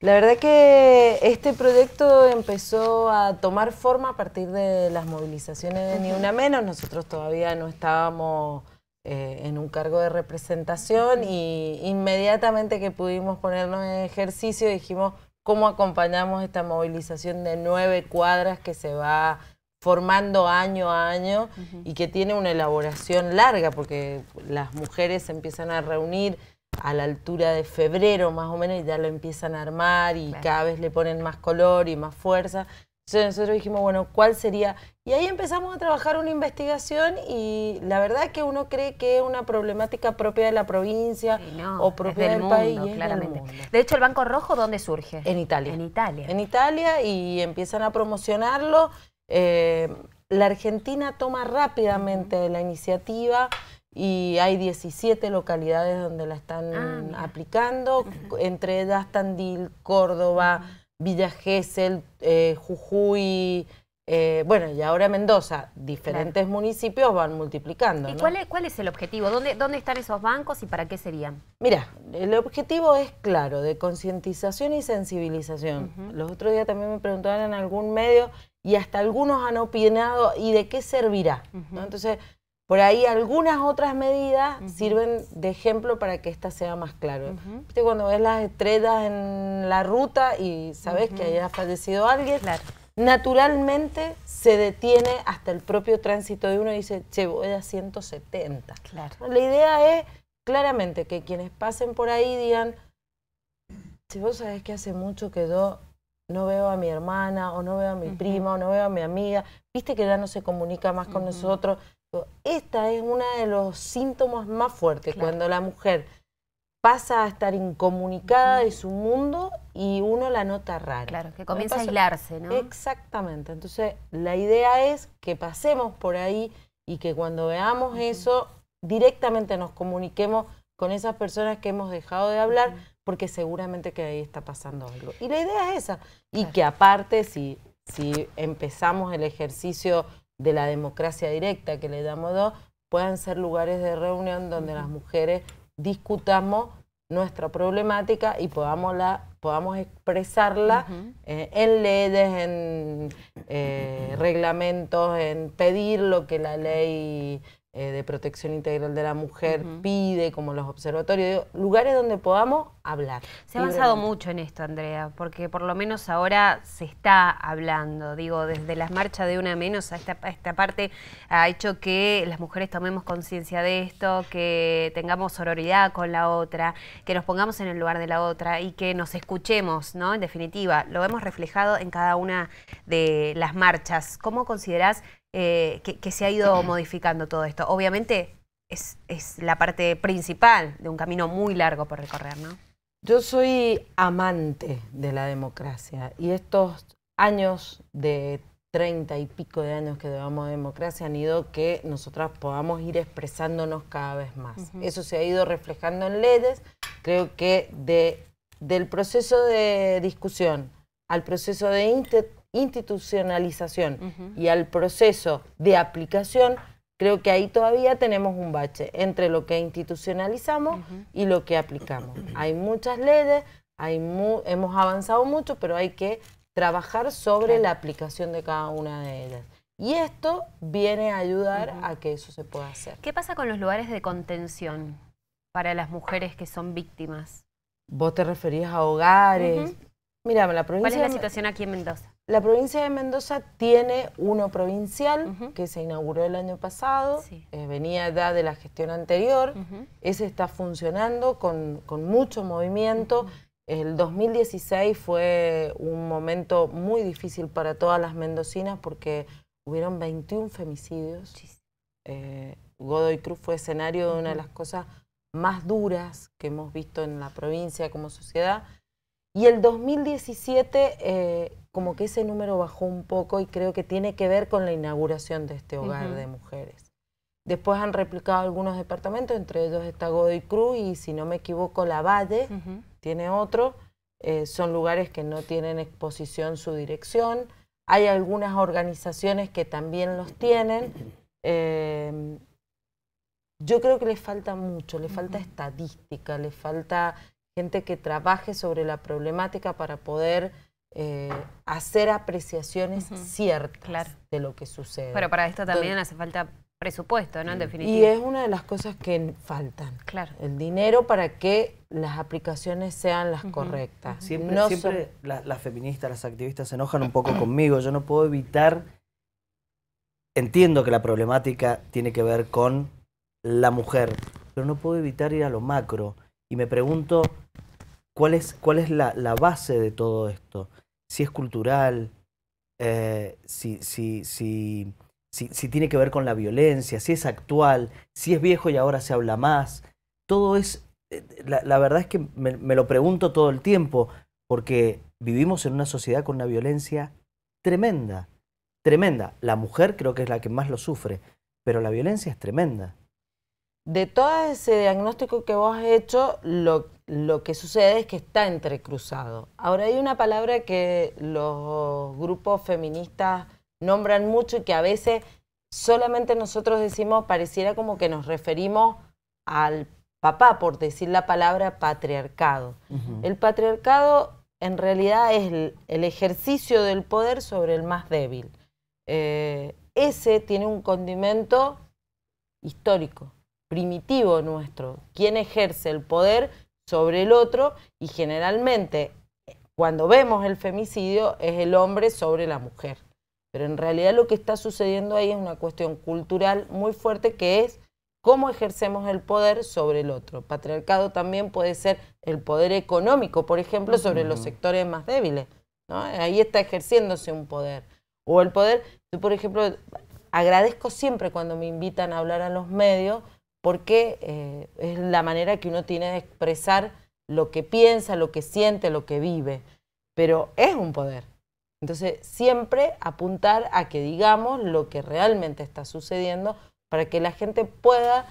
La verdad que este proyecto empezó a tomar forma a partir de las movilizaciones de Ni Una Menos. Nosotros todavía no estábamos eh, en un cargo de representación y inmediatamente que pudimos ponernos en ejercicio dijimos cómo acompañamos esta movilización de nueve cuadras que se va formando año a año y que tiene una elaboración larga porque las mujeres se empiezan a reunir a la altura de febrero más o menos y ya lo empiezan a armar y cada vez le ponen más color y más fuerza. Entonces nosotros dijimos, bueno, ¿cuál sería? Y ahí empezamos a trabajar una investigación y la verdad es que uno cree que es una problemática propia de la provincia o propia del, país. De hecho, el Banco Rojo, ¿dónde surge? En Italia. En Italia. En Italia y empiezan a promocionarlo. Eh, la Argentina toma rápidamente la iniciativa y hay 17 localidades donde la están ah, aplicando, entre ellas Tandil, Córdoba, Villa Gesell, eh, Jujuy, eh, bueno, y ahora Mendoza, diferentes municipios van multiplicando. ¿Y cuál, es, cuál es el objetivo? ¿Dónde, ¿Dónde están esos bancos y para qué serían? Mira, el objetivo es claro, de concientización y sensibilización. Los otros días también me preguntaban en algún medio y hasta algunos han opinado y de qué servirá. Entonces, por ahí algunas otras medidas sirven de ejemplo para que esta sea más claro. ¿Viste? Cuando ves las estrellas en la ruta y sabes que haya fallecido alguien, naturalmente se detiene hasta el propio tránsito de uno y dice, che, voy a 170. Claro. La idea es claramente que quienes pasen por ahí digan, si vos sabés que hace mucho que yo no veo a mi hermana, o no veo a mi prima, o no veo a mi amiga, viste que ya no se comunica más con nosotros, esta es uno de los síntomas más fuertes, cuando la mujer pasa a estar incomunicada de su mundo y uno la nota rara. Claro, que comienza a aislarse, ¿no? Exactamente. Entonces, la idea es que pasemos por ahí y que cuando veamos eso, directamente nos comuniquemos con esas personas que hemos dejado de hablar, porque seguramente que ahí está pasando algo. Y la idea es esa. Y que aparte, si, si empezamos el ejercicio de la democracia directa que le damos dos, puedan ser lugares de reunión donde las mujeres discutamos nuestra problemática y podamos, podamos expresarla eh, en leyes, en eh, reglamentos, en pedir lo que la ley eh, de Protección Integral de la Mujer pide, como los observatorios, lugares donde podamos hablar. Se ha avanzado mucho en esto, Andrea, porque por lo menos ahora se está hablando. Digo, desde las marchas de una menos a esta, esta parte ha hecho que las mujeres tomemos conciencia de esto, que tengamos sororidad con la otra, que nos pongamos en el lugar de la otra y que nos escuchemos, ¿no? En definitiva, lo hemos reflejado en cada una de las marchas. ¿Cómo considerás eh, que, se ha ido modificando todo esto. Obviamente es, es la parte principal de un camino muy largo por recorrer, ¿no? Yo soy amante de la democracia y estos años de treinta y pico de años que llevamos de democracia han ido que nosotras podamos ir expresándonos cada vez más. Eso se ha ido reflejando en leyes. Creo que de, del proceso de discusión al proceso de institucionalización y al proceso de aplicación, creo que ahí todavía tenemos un bache entre lo que institucionalizamos y lo que aplicamos. Hay muchas leyes, hay hemos avanzado mucho, pero hay que trabajar sobre la aplicación de cada una de ellas. Y esto viene a ayudar a que eso se pueda hacer. ¿Qué pasa con los lugares de contención para las mujeres que son víctimas? Vos te referías a hogares. Uh la provincia... ¿Cuál es la situación aquí en Mendoza? La provincia de Mendoza tiene uno provincial que se inauguró el año pasado, eh, venía ya de la gestión anterior, ese está funcionando con, mucho movimiento. El 2016 fue un momento muy difícil para todas las mendocinas porque hubieron 21 femicidios. Eh, Godoy Cruz fue escenario de una de las cosas más duras que hemos visto en la provincia como sociedad y el 2017, eh, como que ese número bajó un poco y creo que tiene que ver con la inauguración de este hogar de mujeres. Después han replicado algunos departamentos, entre ellos está Godoy Cruz y, si no me equivoco, La Valle, tiene otro. Eh, son lugares que no tienen exposición su dirección. Hay algunas organizaciones que también los tienen. Eh, yo creo que les falta mucho, les falta estadística, les falta gente que trabaje sobre la problemática para poder eh, hacer apreciaciones ciertas de lo que sucede. Pero para esto también hace falta presupuesto, ¿no? En Y es una de las cosas que faltan. Claro. El dinero para que las aplicaciones sean las correctas. Siempre, las feministas, las activistas se enojan un poco conmigo. Yo no puedo evitar. Entiendo que la problemática tiene que ver con la mujer, pero no puedo evitar ir a lo macro. Y me pregunto, ¿cuál es, cuál es la, base de todo esto? Si es cultural, eh, si, si, tiene que ver con la violencia, si es actual, si es viejo y ahora se habla más. Todo es, eh, la, verdad es que me lo pregunto todo el tiempo, porque vivimos en una sociedad con una violencia tremenda, tremenda. La mujer creo que es la que más lo sufre, pero la violencia es tremenda de todo ese diagnóstico que vos has hecho, lo, que sucede es que está entrecruzado. Ahora hay una palabra que los grupos feministas nombran mucho y que a veces solamente nosotros decimos, pareciera como que nos referimos al papá, por decir la palabra patriarcado. El patriarcado en realidad es el, ejercicio del poder sobre el más débil. Eh, ese tiene un condimento histórico, primitivo nuestro, ...quien ejerce el poder sobre el otro y generalmente cuando vemos el femicidio es el hombre sobre la mujer. Pero en realidad lo que está sucediendo ahí es una cuestión cultural muy fuerte que es cómo ejercemos el poder sobre el otro. Patriarcado también puede ser el poder económico, por ejemplo, sobre los sectores más débiles. Ahí está ejerciéndose un poder. O el poder, yo por ejemplo, agradezco siempre cuando me invitan a hablar a los medios, porque eh, es la manera que uno tiene de expresar lo que piensa, lo que siente, lo que vive, pero es un poder. Entonces, siempre apuntar a que digamos lo que realmente está sucediendo para que la gente pueda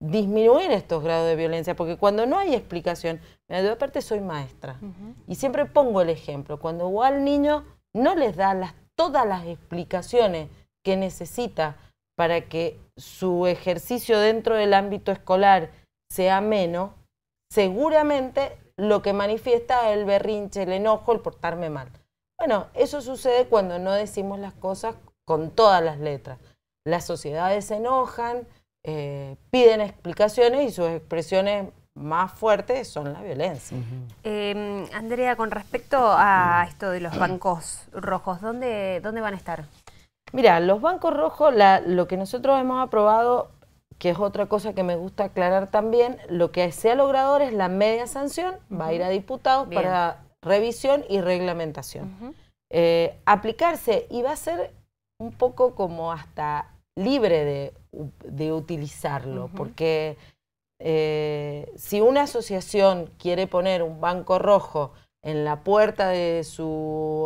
disminuir estos grados de violencia, porque cuando no hay explicación, yo aparte soy maestra y siempre pongo el ejemplo, cuando al niño no les da las, todas las explicaciones que necesita para que su ejercicio dentro del ámbito escolar sea menos, seguramente lo que manifiesta el berrinche, el enojo, el portarme mal. Bueno, eso sucede cuando no decimos las cosas con todas las letras. Las sociedades se enojan, eh, piden explicaciones y sus expresiones más fuertes son la violencia. Em, Andrea, con respecto a esto de los bancos rojos, ¿dónde, dónde van a estar? Mira, los bancos rojos, lo que nosotros hemos aprobado, que es otra cosa que me gusta aclarar también, lo que sea logrador logrado es la media sanción, va a ir a diputados para revisión y reglamentación. Eh, aplicarse y va a ser un poco como hasta libre de, utilizarlo, porque eh, si una asociación quiere poner un banco rojo, en la puerta de su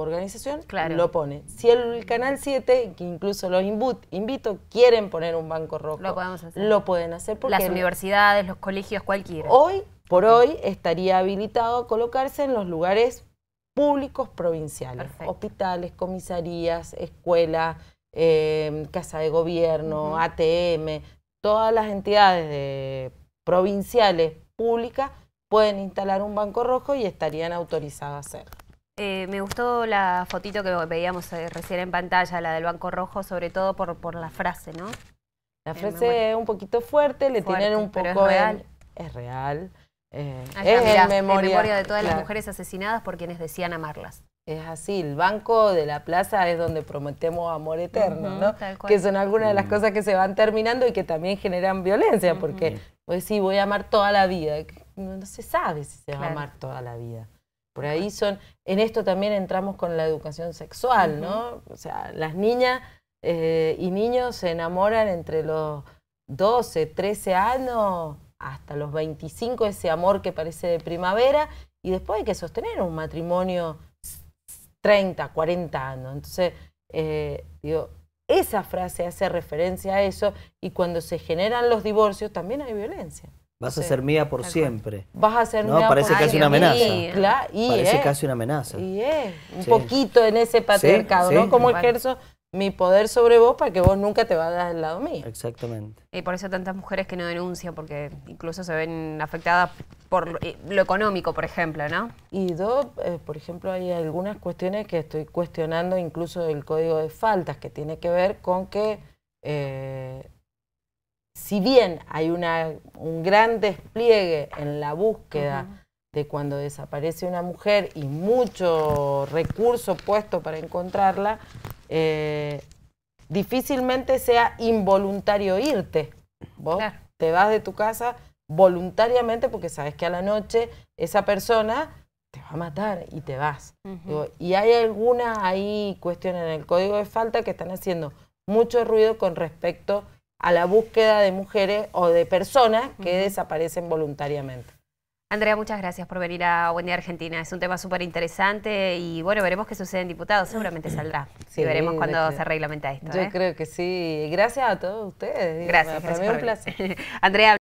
organización, claro. lo pone. Si el Canal 7, que incluso los invito, quieren poner un banco rojo, lo, pueden hacer. Porque Las universidades, los colegios, cualquiera. Hoy, por hoy, estaría habilitado a colocarse en los lugares públicos provinciales, hospitales, comisarías, escuelas, em, casa de gobierno, ATM, todas las entidades provinciales públicas pueden instalar un banco rojo y estarían autorizados a hacerlo. Eh, me gustó la fotito que veíamos eh, recién en pantalla, la del banco rojo, sobre todo por, por la frase, ¿no? La eh, frase es un poquito fuerte, le tienen un poco... Pero es real. es real. Eh, ah, en memoria, memoria de todas las mujeres asesinadas por quienes decían amarlas. Es así, el banco de la plaza es donde prometemos amor eterno, ¿no? Que son algunas de las mm. cosas que se van terminando y que también generan violencia, porque pues sí, voy a amar toda la vida no se sabe si se va a amar toda la vida. Por ahí son, en esto también entramos con la educación sexual, ¿no? O sea, las niñas eh, y niños se enamoran entre los 12, 13 años hasta los 25, ese amor que parece de primavera, y después hay que sostener un matrimonio 30, 40 años. Entonces, eh, digo, esa frase hace referencia a eso, y cuando se generan los divorcios también hay violencia. Vas a ser mía por siempre. Vas a ser mía ¿no? Parece casi una amenaza. y Parece casi una amenaza. Y es. Un poquito en ese patriarcado, ¿no? Como ejerzo mi poder sobre vos para que vos nunca te vayas del lado mío. Exactamente. Y por eso tantas mujeres que no denuncian, porque incluso se ven afectadas por lo eh, económico, por ejemplo, ¿no? Y dos, eh, por ejemplo, hay algunas cuestiones que estoy cuestionando, incluso el código de faltas, que tiene que ver con que eh, si bien hay un gran despliegue en la búsqueda de cuando desaparece una mujer y mucho recurso puesto para encontrarla, eh, difícilmente sea involuntario irte. Vos te vas de tu casa voluntariamente porque sabes que a la noche esa persona te va a matar y te vas. y hay algunas ahí cuestiones en el código de falta que están haciendo mucho ruido con respecto a la búsqueda de mujeres o de personas que desaparecen voluntariamente. Andrea, muchas gracias por venir a Buen Día Argentina. Es un tema súper interesante y bueno, veremos qué sucede en diputados. Seguramente saldrá. Sí, y veremos cuándo se reglamenta esto. Yo ¿eh? creo que sí. Gracias a todos ustedes. Gracias. un placer. Andrea.